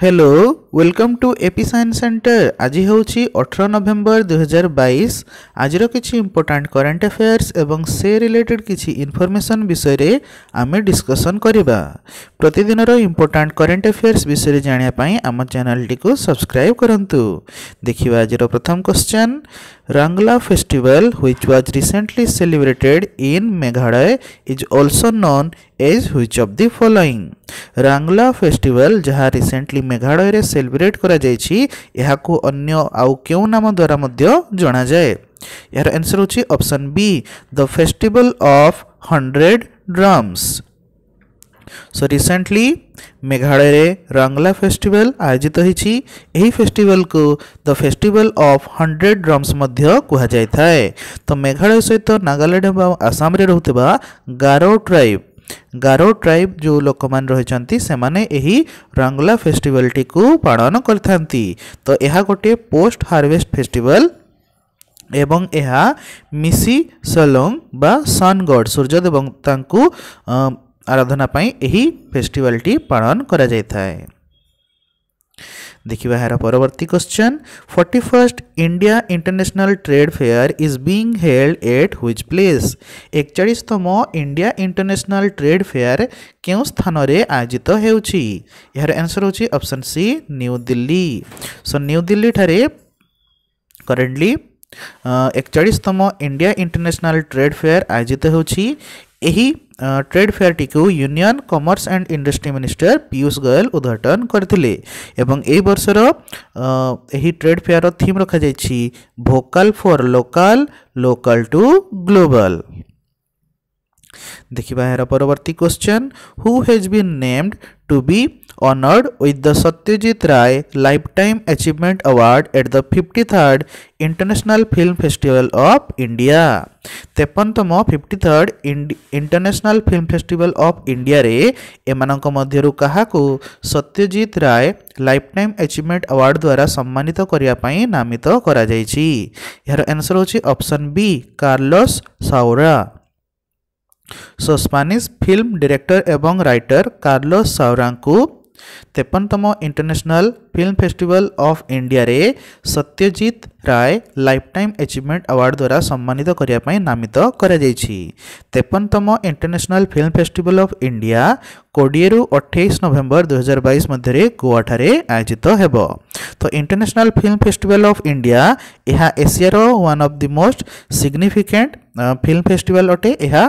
hello welcome to AP science centre ଆଜି ହେଉଛି ଅଠର ନଭେମ୍ବର ଦୁଇହଜାର ବାଇଶ ଆଜିର କିଛି ଇମ୍ପୋର୍ଟାଣ୍ଟ କରେଣ୍ଟ ଆଫେୟାର୍ସ ଏବଂ ସେ ରିଲେଟେଡ଼ କିଛି ଇନଫର୍ମେସନ୍ ବିଷୟରେ ଆମେ ଡିସ୍କସନ୍ କରିବା ପ୍ରତିଦିନର ଇମ୍ପୋର୍ଟାଣ୍ଟ କରେଣ୍ଟ ଆଫେୟାର୍ସ ବିଷୟରେ ଜାଣିବା ପାଇଁ ଆମ ଚ୍ୟାନେଲଟିକୁ ସବସ୍କ୍ରାଇବ୍ କରନ୍ତୁ ଦେଖିବା ଆଜିର ପ୍ରଥମ question Rangala festival which was recently celebrated in Meghalaya is also known as which of the following Rangala festival ଯାହା ରିସେଣ୍ଟଲି ମେଘାଳୟରେ ସେ ସେଲିବ୍ରେଟ୍ କରାଯାଇଛି ଏହାକୁ ଅନ୍ୟ ଆଉ କେଉଁ ନାମ ଦ୍ୱାରା ମଧ୍ୟ ଜଣାଯାଏ ଏହାର ଆନ୍ସର୍ ହେଉଛି option B the festival of hundred drums so recently ମେଘାଳୟରେ ରଙ୍ଗଲା ଫେଷ୍ଟିଭାଲ ଆୟୋଜିତ ହୋଇଛି ଏହି ଫେଷ୍ଟିଭାଲକୁ the festival of hundred drums ମଧ୍ୟ କୁହାଯାଇଥାଏ ତ ମେଘାଳୟ ସହିତ ନାଗାଲାଣ୍ଡ ଏବଂ ଆସାମରେ ରହୁଥିବା ଗାରୋ ଟ୍ରାଇବ୍ ଗାରୋ ଟ୍ରାଇବ୍ ଯେଉଁ ଲୋକମାନେ ରହିଛନ୍ତି ସେମାନେ ଏହି ରଙ୍ଗଲା ଫେଷ୍ଟିଭାଲଟିକୁ ପାଳନ କରିଥାନ୍ତି ତ ଏହା ଗୋଟିଏ ପୋଷ୍ଟ ହାରଭେଷ୍ଟ ଫେଷ୍ଟିଭାଲ ଏବଂ ଏହା ମିସି ସଲୋଙ୍ଗ ବା ସନ୍ ଗଡ଼ ସୂର୍ଯ୍ୟ ଦେବତାଙ୍କୁ ଆରାଧନା ପାଇଁ ଏହି ଫେଷ୍ଟିଭାଲଟି ପାଳନ କରାଯାଇଥାଏ देखा यार परवर्त question forty first India international trade fair is being held at which place एकचाशतम इंडिया इंटरनेशनल ट्रेड फेयर क्यों स्थान आयोजित होर answer option C new Delhi so new Delhi ठारे करेन्टली एकचाशतम इंडिया इंटरनेशनल ट्रेड फेयर आयोजित होती ଏହି ଟ୍ରେଡ୍ ଫେୟାରଟିକୁ union commerce and industry minister Piyush Goyal ଉଦ୍ଘାଟନ କରିଥିଲେ ଏବଂ ଏହି ବର୍ଷର ଏହି ଟ୍ରେଡ୍ ଫେୟାରର ଥିମ୍ ରଖାଯାଇଛି vocal for local local to global ଦେଖିବା ଏହାର ପରବର୍ତ୍ତୀ question who has been named to be honored with the Satyajit Ray Lifetime Achievement Award at the 53rd International Film Festival of India. ତେପନତମ fifty third international film festival of ଇଣ୍ଡିଆରେ ଏମାନଙ୍କ ମଧ୍ୟରୁ କାହାକୁ Satyajit Ray lifetime achievement award ଦ୍ୱାରା ସମ୍ମାନିତ କରିବା ପାଇଁ ନାମିତ କରାଯାଇଛି ଏହାର ଆନ୍ସର୍ ହେଉଛି option B Carlos Saura so Spanish film director ଏବଂ ରାଇଟର କାର୍ଲୋସ୍ ସାଉରାଙ୍କୁ ତେପନତମ ଇଣ୍ଟରନ୍ୟାସନାଲ ଫିଲ୍ମ ଫେଷ୍ଟିଭାଲ ଅଫ୍ ଇଣ୍ଡିଆରେ Satyajit Ray lifetime achievement award ଦ୍ୱାରା ସମ୍ମାନିତ କରିବା ପାଇଁ ନାମିତ କରାଯାଇଛି ତେପନତମ international film festival of India କୋଡ଼ିଏରୁ ଅଠେଇଶ ନଭେମ୍ବର ଦୁଇହଜାର ବାଇଶ ମଧ୍ୟରେ ଗୋଆଠାରେ ଆୟୋଜିତ ହେବ ତ international film festival of India ଏହା ଏସିଆର one of the most significant film festival ଅଟେ ଏହା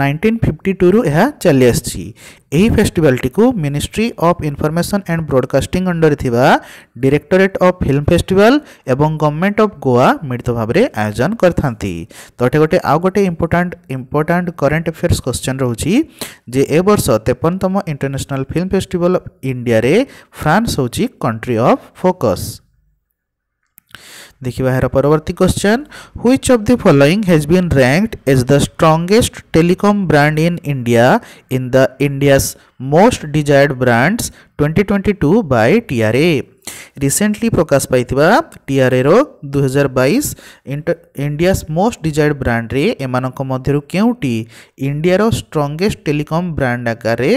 ନାଇଣ୍ଟିନ୍ ଫିଫ୍ଟି ଟୁରୁ ଏହା ଚାଲିଆସିଛି ଏହି ଫେଷ୍ଟିଭାଲଟିକୁ ministry of information and broadcasting ଅଣ୍ଡରରେ ଥିବା ଡିରେକ୍ଟୋରେଟ୍ ଅଫ୍ ଫିଲ୍ମ ଫେଷ୍ଟିଭାଲ ଏବଂ ଗଭର୍ଣ୍ଣମେଣ୍ଟ ଅଫ୍ ଗୋଆ ମିଳିତ ଭାବରେ ଆୟୋଜନ କରିଥାନ୍ତି ତ ଏଠି ଗୋଟେ ଆଉ ଗୋଟେ important important current affairs question ରହୁଛି ଯେ ଏ ବର୍ଷ ତେପନତମ ଇଣ୍ଟରନ୍ୟାସନାଲ ଫିଲ୍ମ ଫେଷ୍ଟିଭାଲ ଅଫ୍ ଇଣ୍ଡିଆରେ ଫ୍ରାନ୍ସ ହେଉଛି କଣ୍ଟ୍ରି ଅଫ୍ ଫୋକସ୍ ଦେଖିବା ଏହାର ପରବର୍ତ୍ତୀ question which of the following has been ranked as the strongest telecom brand in India in the India's most desired brands twenty twenty two by TRA recently ପ୍ରକାଶ ପାଇଥିବା ଟିଆର୍ଏର ଦୁଇହଜାର ବାଇଶ India's most ଡିଜାୟାର୍ଡ ବ୍ରାଣ୍ଡରେ ଏମାନଙ୍କ ମଧ୍ୟରୁ କେଉଁଟି ଇଣ୍ଡିଆର ଷ୍ଟ୍ରଙ୍ଗେଷ୍ଟ ଟେଲିକମ୍ ବ୍ରାଣ୍ଡ ଆକାରରେ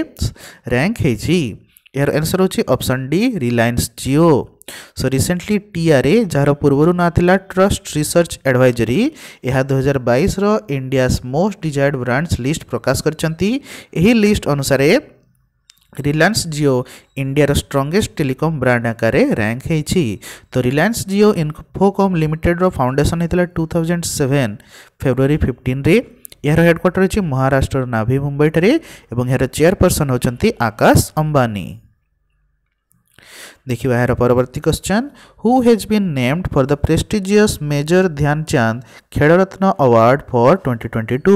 ର୍ୟାଙ୍କ ହେଇଛି ଏହାର ଆନ୍ସର୍ ହେଉଛି option D Reliance Jio so recently TRA ଯାହାର ପୂର୍ବରୁ ନାଁ ଥିଲା ଟ୍ରଷ୍ଟ ରିସର୍ଚ୍ଚ ଆଡ଼ଭାଇଜରୀ ଏହା ଦୁଇହଜାର ବାଇଶର India's most desired brands list ପ୍ରକାଶ କରିଛନ୍ତି ଏହି ଲିଷ୍ଟ ଅନୁସାରେ ରିଲାଏନ୍ସ ଜିଓ ଇଣ୍ଡିଆର ଷ୍ଟ୍ରଙ୍ଗେଷ୍ଟ ଟେଲିକମ୍ ବ୍ରାଣ୍ଡ ଆକାରରେ ର୍ୟାଙ୍କ ହେଇଛି ତ ରିଲାଏନ୍ସ ଜିଓ ଇନ୍ଫୋକମ୍ ଲିମିଟେଡ଼ର ଫାଉଣ୍ଡେସନ୍ ହେଇଥିଲା ଟୁ ଥାଉଜେଣ୍ଡ ସେଭେନ୍ ଫେବୃଆରୀ ଫିଫ୍ଟିନ୍ରେ ଏହାର ହେଡ଼କ୍ୱାର୍ଟର ଅଛି ମହାରାଷ୍ଟ୍ରର ନାଭି ମୁମ୍ବାଇଠାରେ ଏବଂ ଏହାର ଚେୟାରପର୍ସନ୍ ହେଉଛନ୍ତି ଆକାଶ ଅମ୍ବାନୀ ଦେଖିବା ଏହାର ପରବର୍ତ୍ତୀ question who has been named for the prestigious major Dhyan Chand Khel Ratna award for twenty twenty two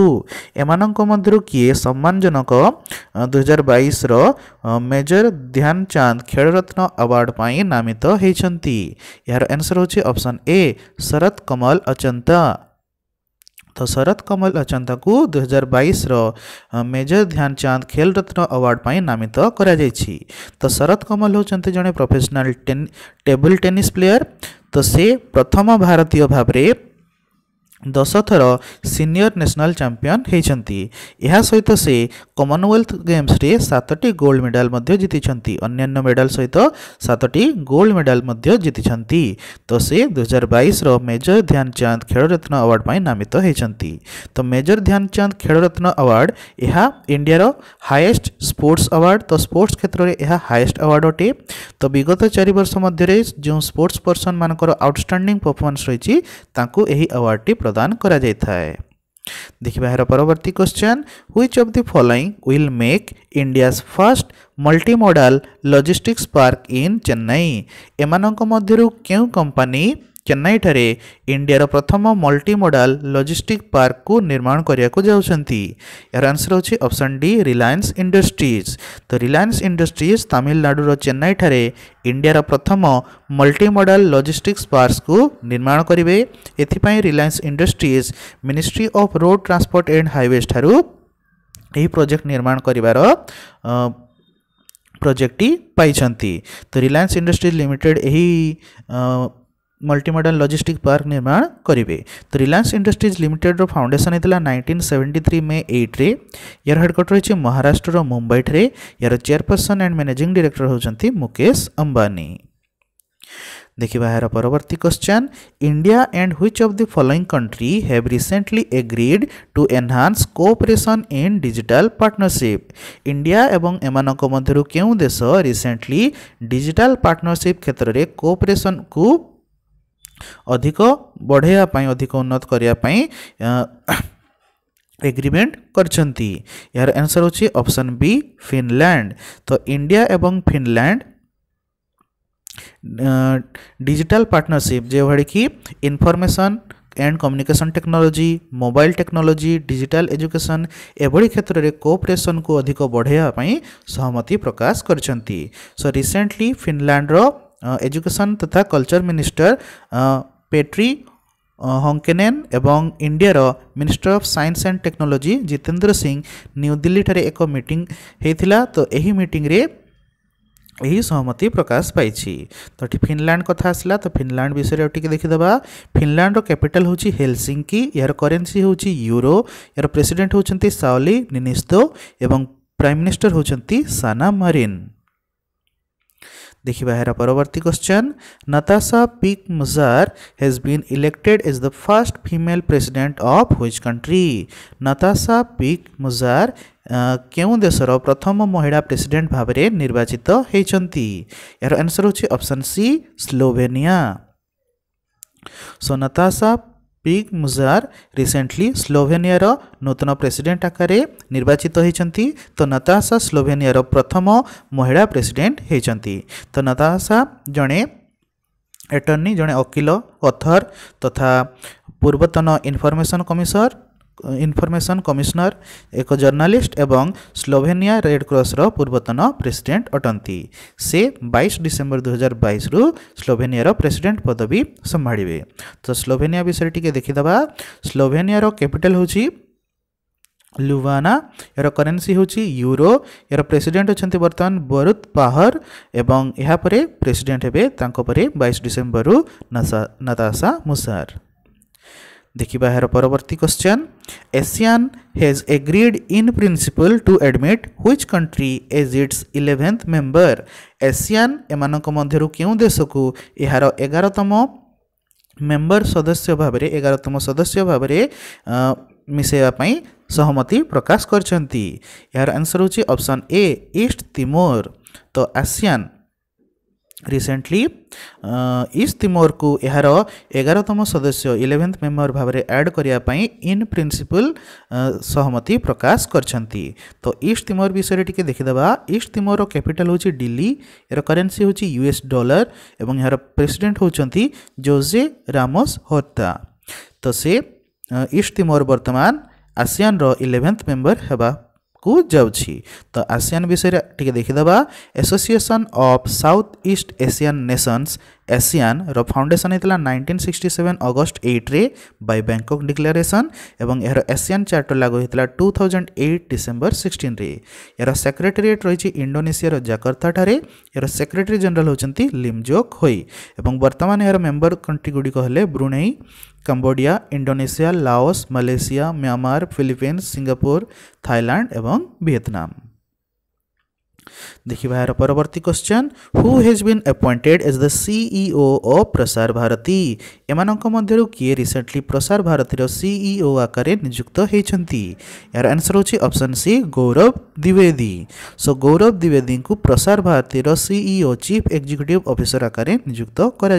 ଏମାନଙ୍କ ମଧ୍ୟରୁ କିଏ ସମ୍ମାନଜନକ ଦୁଇହଜାର ବାଇଶର ମେଜର ଧ୍ୟାନଚାନ୍ଦ ଖେଳରତ୍ନ ଆୱାର୍ଡ଼ ପାଇଁ ନାମିତ ହୋଇଛନ୍ତି ଏହାର ଆନ୍ସର୍ ହେଉଛି ଅପସନ୍ ଏ ଶରତ କମଲ ଅଚନ୍ତା ତ ଶରତ କମଲ ଅଚନ୍ତାଙ୍କୁ ଦୁଇହଜାର ବାଇଶର ମେଜର ଧ୍ୟାନ ଚାନ୍ଦ ଖେଲ ରତ୍ନ ଆୱାର୍ଡ଼ ପାଇଁ ନାମିତ କରାଯାଇଛି ତ ଶରତ କମଲ ହେଉଛନ୍ତି ଜଣେ ପ୍ରଫେସନାଲ୍ ଟେବୁଲ୍ ଟେନିସ୍ ପ୍ଲେୟର ତ ସେ ପ୍ରଥମ ଭାରତୀୟ ଭାବରେ ଦଶ ଥର ସିନିୟର ନ୍ୟାସନାଲ୍ ଚାମ୍ପିଅନ୍ ହୋଇଛନ୍ତି ଏହା ସହିତ ସେ କମନୱେଲ୍ଥ ଗେମ୍ସରେ ସାତଟି ଗୋଲ୍ଡ ମେଡାଲ ମଧ୍ୟ ଜିତିଛନ୍ତି ଅନ୍ୟାନ୍ୟ ମେଡାଲ ସହିତ ସାତଟି ଗୋଲ୍ଡ ମେଡାଲ ମଧ୍ୟ ଜିତିଛନ୍ତି ତ ସେ ଦୁଇହଜାର ବାଇଶର ମେଜର ଧ୍ୟାନଚାନ୍ଦ ଖେଳରତ୍ନ ଆୱାର୍ଡ଼ ପାଇଁ ନାମିତ ହୋଇଛନ୍ତି ତ ମେଜର ଧ୍ୟାନଚାନ୍ଦ ଖେଳରତ୍ନ ଆୱାର୍ଡ଼ ଏହା ଇଣ୍ଡିଆର ହାଏଷ୍ଟ ସ୍ପୋର୍ଟସ୍ ଆୱାର୍ଡ଼ ତ ସ୍ପୋର୍ଟସ୍ କ୍ଷେତ୍ରରେ ଏହା ହାଏଷ୍ଟ ଆୱାର୍ଡ଼ ଅଟେ ତ ବିଗତ ଚାରି ବର୍ଷ ମଧ୍ୟରେ ଯେଉଁ ସ୍ପୋର୍ଟସ୍ ପର୍ସନମାନଙ୍କର ଆଉଟଷ୍ଟାଣ୍ଡିଂ ପରଫର୍ମାନ୍ସ ରହିଛି ତାଙ୍କୁ ଏହି ଆୱାର୍ଡ଼ଟି ପ୍ରଦାନ ପ୍ରଦାନ କରାଯାଇଥାଏ ଦେଖିବା ଏହାର ପରବର୍ତ୍ତୀ question which of the following will make India's first multimodal logistics park in Chennai ଏମାନଙ୍କ ମଧ୍ୟରୁ କେଉଁ କମ୍ପାନୀ ଚେନ୍ନାଇଠାରେ ଇଣ୍ଡିଆର ପ୍ରଥମ ମଲ୍ଟିମୋଡାଲ୍ ଲଜିଷ୍ଟିକ୍ ପାର୍କକୁ ନିର୍ମାଣ କରିବାକୁ ଯାଉଛନ୍ତି ଏହାର ଆନ୍ସର୍ ହେଉଛି ଅପସନ୍ ଡି ରିଲାଏନ୍ସ ଇଣ୍ଡଷ୍ଟ୍ରିଜ୍ ତ ରିଲାଏନ୍ସ ଇଣ୍ଡଷ୍ଟ୍ରିଜ୍ ତାମିଲନାଡ଼ୁର ଚେନ୍ନାଇଠାରେ ଇଣ୍ଡିଆର ପ୍ରଥମ ମଲ୍ଟିମୋଡାଲ୍ ଲଜିଷ୍ଟିକ୍ସ ପାର୍କକୁ ନିର୍ମାଣ କରିବେ ଏଥିପାଇଁ Reliance industries ministry of road transport and highways ଠାରୁ ଏହି ପ୍ରୋଜେକ୍ଟ ନିର୍ମାଣ କରିବାର ପ୍ରୋଜେକ୍ଟଟି ପାଇଛନ୍ତି ତ ରିଲାଏନ୍ସ ଇଣ୍ଡଷ୍ଟ୍ରିଜ୍ ଲିମିଟେଡ୍ ଏହି मल्टीमोडल लॉजिस्टिक पार्क निर्माण करेंगे तो रिलायंस इंडस्ट्रीज लिमिटेड फाउंडेशन होता नाइंटीन सेवेन्टी थ्री मे एट्रे यार हेडक्वार्टर रही महाराष्ट्र मुंबई यार चेयरपर्सन एंड मैनेजिंग डायरेक्टर होती मुकेश अंबानी देखा यार परवर्त question India and which of the following country have recently agreed to enhance cooperation in digital partnership India एवं एमान क्यों देश रिसेंटली डिजिटाल पार्टनरशिप क्षेत्र में कोअपरेसन को अधिक बढ़ेपाई अधिक उन्नत करने एग्रीमेंट एग्रिमेंट आंसर होची ऑप्शन बी फिनलैंड तो इंडिया एवं फिनलैंड डिजिटल पार्टनरशिप जो भाई कि information and communication technology mobile technology digital education एभली क्षेत्र में कोअपरेसन को अधिक बढ़ेपी सहमति प्रकाश कर so recently Finland Finland education তথা কলচর মিনিষ্টর পেট্রি হংকেনেন এবং ইন্ডিয়ার minister of science and technology Jitendra Singh নিউদিল্লীঠারে এক মিটিং হয়েছিল তো এই মিটিংরে ଏହି ସହମତି ପ୍ରକାଶ ପାଇଛି ତ ଏଠି ଫିନଲାଣ୍ଡ କଥା ଆସିଲା ତ ଫିନଲାଣ୍ଡ ବିଷୟରେ ଆଉ ଟିକେ ଦେଖିଦେବା ଫିନଲାଣ୍ଡର କ୍ୟାପିଟାଲ ହେଉଛି ହେଲସିଙ୍କି ଏହାର କରେନ୍ସି ହେଉଛି ୟୁରୋ ଏହାର ପ୍ରେସିଡେଣ୍ଟ ହେଉଛନ୍ତି ସାଓଲି ନିନିସ୍ତୋ ଏବଂ ପ୍ରାଇମ୍ ମିନିଷ୍ଟର ହେଉଛନ୍ତି ସାନା ମାରିନ୍ ଦେଖିବା ଏହାର ପରବର୍ତ୍ତୀ question Natasha Pirc Musar has been elected as the first female president of which country Natasha Pirc Musar କେଉଁ ଦେଶର ପ୍ରଥମ ମହିଳା ପ୍ରେସିଡେଣ୍ଟ ଭାବରେ ନିର୍ବାଚିତ ହୋଇଛନ୍ତି ଏହାର ଆନ୍ସର୍ ହେଉଛି option C Slovenia so Natasha Pirc Musar recently স্লোভেনিয়ার নূতন প্রেসিডেন্ট আকারে নির্বাচিত হয়েছেন তো নতাশা স্লোভেনিয়ার প্রথম মহিলা প্রেসিডেন্ট হয়েছেন তো নতাশা জনে এটর্নি জনে অকিল অথর তথা ପୂର୍ବତନ ଇନଫର୍ମେସନ୍ କମିଶନର ইনফরমেশন কমিশনর এক জর্নালিষ্ট এবং স্লোভেনিয়া রেডক্রসর পূর্বতন প্রেসিডেন্ট অটন্তি সে বাইশ ডিসেম্বর দুই হাজার বাইশরু স্লোভেনিয়ার প্রেসিডেন্ট পদবী সম্ভাড়ে তো স্লোভেনিয়া বিষয়ে টিকি দেখিদেবা স্লোভেনিয়ার ক্যাপিটাল হচ্ছে लुवाना यार करेन्सी हूँ यूरो यार प्रेसिडेंट अच्छा बर्तमान बरुत पाहर एवं यापर प्रेसिडेंट हे बैश डिसेम्बर नाताशा मुसार देखा यार परवर्त question ASEAN has agreed in principle to admit which country as its eleventh member ASEAN एम क्यों देश को यार एगारतम मेम्बर सदस्य भाव में एगारतम सदस्य भाव में सहमति प्रकाश कर यार आंसर ए ईस्ट तिमोर तो आसीआन रिसेंटली इस तिमोर को यार एगारतम सदस्य इलेवेन्थ मेम्बर भाव में आड करने इन प्रिंसिपल सहमति प्रकाश कर तो ईस्ट तिमोर विषय टी देखीदे ईस्ट तिमोर कैपिटाल हूँ दिल्ली यार करेन्सी हूँ यूएस डलर एवं यार प्रेसिडेंट हूँ जोजे रामोस होता तो से ईस्ट तिमोर बर्तमान आसियान इलेवेन्थ मेम्बर होगा ହେବାକୁ ଯାଉଛି ତ ଆସିଆନ୍ ବିଷୟରେ ଟିକେ ଦେଖିଦେବା association of south east Asian nations ASEAN ର ଫାଉଣ୍ଡେସନ ହେଇଥିଲା ନାଇଣ୍ଟିନ୍ ସିକ୍ସଟି ସେଭେନ୍ ଅଗଷ୍ଟ ଏଇଟ୍ରେ ବାଇ ବ୍ୟାଙ୍କକ୍ ଡିକ୍ଲାରେସନ୍ ଏବଂ ଏହାର ଏସିଆନ୍ ଚାର୍ଟର ଲାଗୁ ହୋଇଥିଲା ଟୁ ଥାଉଜେଣ୍ଡ ଏଇଟ୍ ଡିସେମ୍ବର ସିକ୍ସଟିନ୍ରେ ଏହାର ସେକ୍ରେଟେରିଏଟ୍ ରହିଛି ଇଣ୍ଡୋନେସିଆର ଜାକର୍ତ୍ତାଠାରେ ଏହାର ସେକ୍ରେଟେରୀ ଜେନେରାଲ୍ ହେଉଛନ୍ତି ଲିମ୍ଜୋକ୍ ହୋଇ ଏବଂ ବର୍ତ୍ତମାନ ଏହାର ମେମ୍ବର କଣ୍ଟ୍ରିଗୁଡ଼ିକ ହେଲେ Brunei Cambodia Indonesia Laos Malaysia Myanmar Philippines Singapore Thailand एवं वियतनाम देखिए e e यार परवर्त question who has been appointed as the CEO of Prasar Bharati M किए रिसेंटली प्रसार भारती सीईओ आकार निजुक्त होती यार आंसर होची option C Gaurav Dwivedi so Gaurav Dwivedi को Prasar Bharati CEO chief executive officer आकार निजुक्त कर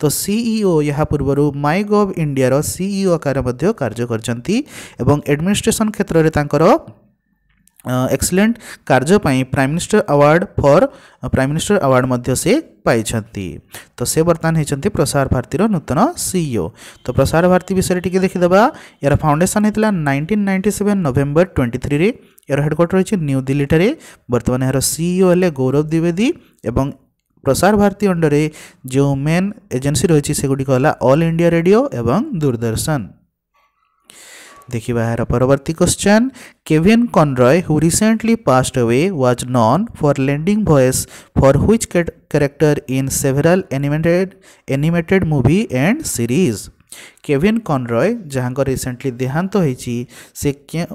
तो सीईओ e यहाँ पूर्व माइ गव इंडिया सीईओ आकार कार्य करेसन क्षेत्र में ଏକ୍ସଲେଣ୍ଟ କାର୍ଯ୍ୟ ପାଇଁ prime minister award for prime minister award ମଧ୍ୟ ସେ ପାଇଛନ୍ତି ତ ସେ ବର୍ତ୍ତମାନ ହୋଇଛନ୍ତି ପ୍ରସାର ଭାରତୀର ନୂତନ ସିଇଓ ତ ପ୍ରସାର ଭାରତୀ ବିଷୟରେ ଟିକେ ଦେଖିଦେବା ଏହାର ଫାଉଣ୍ଡେସନ୍ ହୋଇଥିଲା nineteen ninety seven November twenty ଥ୍ରୀରେ ଏହାର ହେଡ଼କ୍ୱାର୍ଟର ରହିଛି ନ୍ୟୁ ଦିଲ୍ଲୀଠାରେ ବର୍ତ୍ତମାନ ଏହାର ସିଇଓ ହେଲେ ଗୌରବ ଦ୍ୱିବେଦୀ ଏବଂ ପ୍ରସାର ଭାରତୀ ଅଣ୍ଡରରେ ଯେଉଁ ମେନ୍ ଏଜେନ୍ସି ରହିଛି ସେଗୁଡ଼ିକ ହେଲା ଅଲ୍ ଇଣ୍ଡିଆ ରେଡ଼ିଓ ଏବଂ ଦୂରଦର୍ଶନ देखिबा ଏହାର ପରବର୍ତ୍ତୀ question Kevin Conroy who recently passed away was known for lending voice for which character in several animated animated movie and series Kevin Conroy ଯାହାଙ୍କ ରିସେଣ୍ଟଲି ଦେହାନ୍ତ ହୋଇଛି ସେ କେଉଁ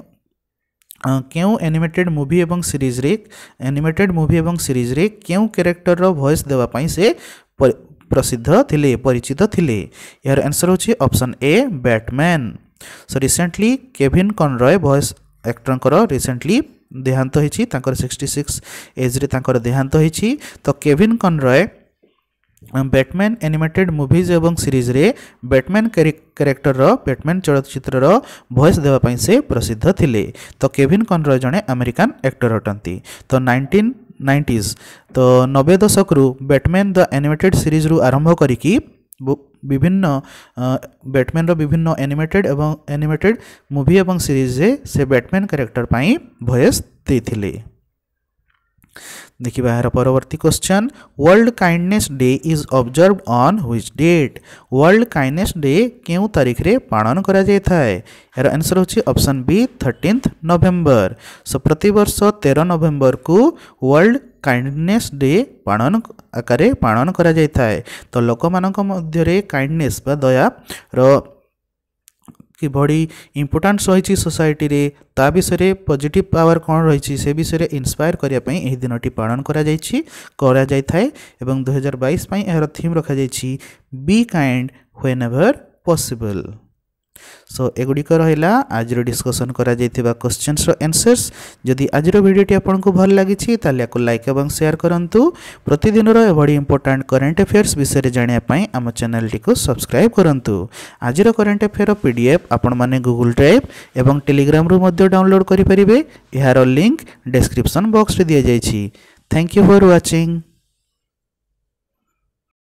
କେଉଁ ଏନିମେଟେଡ୍ ମୁଭି ଏବଂ ସିରିଜ୍ରେ ଏନିମେଟେଡ୍ ମୁଭି ଏବଂ ସିରିଜ୍ରେ କେଉଁ କ୍ୟାରେକ୍ଟରର ଭଏସ୍ ଦେବା ପାଇଁ ସେ ପ୍ରସିଦ୍ଧ ଥିଲେ ପରିଚିତ ଥିଲେ ଏହାର ଆନ୍ସର୍ ହେଉଛି option A Batman So recently Kevin Conroy voice ଆକ୍ଟରଙ୍କର ରିସେଣ୍ଟଲି ଦେହାନ୍ତ ହୋଇଛି ତାଙ୍କର ସିକ୍ସଟି ସିକ୍ସ ଏଜ୍ରେ ତାଙ୍କର ଦେହାନ୍ତ ହୋଇଛି ତ Kevin Conroy Batman animated movies ଏବଂ ସିରିଜ୍ରେ ବ୍ୟାଟମ୍ୟାନ୍ କ୍ୟାରେକ୍ଟରର ବ୍ୟାଟମ୍ୟାନ୍ ଚଳଚ୍ଚିତ୍ରର ଭଏସ୍ ଦେବା ପାଇଁ ସେ ପ୍ରସିଦ୍ଧ ଥିଲେ ତ କେଭିନ୍ କନରଏ ଜଣେ ଆମେରିକାନ୍ ଆକ୍ଟର ଅଟନ୍ତି ତ ନାଇଣ୍ଟିନ୍ ନାଇଣ୍ଟିଜ୍ ତ ନବେ ଦଶକରୁ ବ୍ୟାଟମ୍ୟାନ୍ ଦ ଆନିମେଟେଡ୍ ସିରିଜ୍ରୁ ଆରମ୍ଭ କରିକି विभिन्न बैटमैन ବିଭିନ୍ନ एनिमेटेड ଏବଂ एनिमेटेड ମୁଭି ଏବଂ सीरीज से बैटमैन କ୍ୟାରେକ୍ଟର पर ଭଏସ୍ ଦେଇଥିଲେ देखा यार परवर्त question world kindness day is observe on which date world kindness day के तारीख रे पालन करा आंसर होची option B thirteenth November so प्रत वर्ष तेरह नवेम्बर को वर्ल्ड କାଇଣ୍ଡନେସ୍ ଡେ ପାଳନ ଆକାରରେ ପାଳନ କରାଯାଇଥାଏ ତ ଲୋକମାନଙ୍କ ମଧ୍ୟରେ କାଇଣ୍ଡନେସ୍ ବା ଦୟାର କିଭଳି ଇମ୍ପୋର୍ଟାନ୍ସ ରହିଛି ସୋସାଇଟିରେ ତା ବିଷୟରେ ପଜିଟିଭ୍ ପାୱାର କ'ଣ ରହିଛି ସେ ବିଷୟରେ ଇନ୍ସପାୟାର କରିବା ପାଇଁ ଏହି ଦିନଟି ପାଳନ କରାଯାଇଛି କରାଯାଇଥାଏ ଏବଂ ଦୁଇହଜାର ବାଇଶ ପାଇଁ ଏହାର ଥିମ୍ ରଖାଯାଇଛି be kind whenever possible so এগুড়িক রহিলা আজর ডিসকসন করা যাইতিবা কোশ্চেন্সর আনসর্স যদি আজর ভিডিওটি আপনার ভাল লাগিছি তাহলে ইয়াকু লাইক এবং শেয়ার করন্তু প্রতিদিনর এভাবে ইম্পর্টাট করেন্ট আফেয়ার্স বিষয়ে জাঁয়া আম চ্যানেলটিকে সবসক্রাইব করন্তু আজর করেন্ট আফেয়ার পিডিএফ আপনার গুগল ড্রাইভ এবং টেলিগ্রামু ডাউনলোড করে পারে এর লিঙ্ক ডেসক্রিপশন বক্সরে দিয়ে যাই থ্যাংক ইউ ফর ওয়াচিং